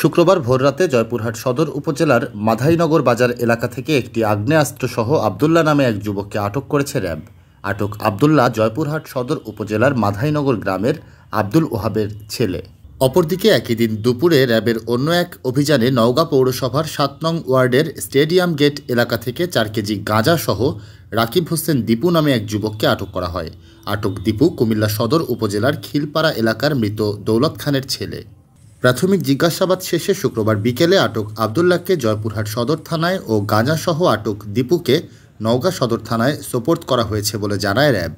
শুক্রবার ভোররাতে জয়পুরহাট সদর উপজেলার মাধাইনগর বাজার এলাকা থেকে একটি আগ্নেয়াস্ত্রসহ আবদুল্লা নামে এক যুবককে আটক করেছে র্যাব আটক আবদুল্লা জয়পুরহাট সদর উপজেলার মাধাইনগর গ্রামের আব্দুল ওহাবের ছেলে অপরদিকে একই দিন দুপুরে র্যাবের অন্য এক অভিযানে নওগাঁ পৌরসভার সাত নং ওয়ার্ডের স্টেডিয়াম গেট এলাকা থেকে চার কেজি গাঁজাসহ রাকিব হোসেন দীপু নামে এক যুবককে আটক করা হয় আটক দীপু কুমিল্লা সদর উপজেলার খিলপাড়া এলাকার মৃত দৌলত খানের ছেলে প্রাথমিক জিজ্ঞাসাবাদ শেষে শুক্রবার বিকেলে আটক আবদুল্লাহকে জয়পুরহাট সদর থানায় ও গাঁজাসহ আটক দীপুকে নওগাঁ সদর থানায় সোপোর্ট করা হয়েছে বলে জানায় র্যাব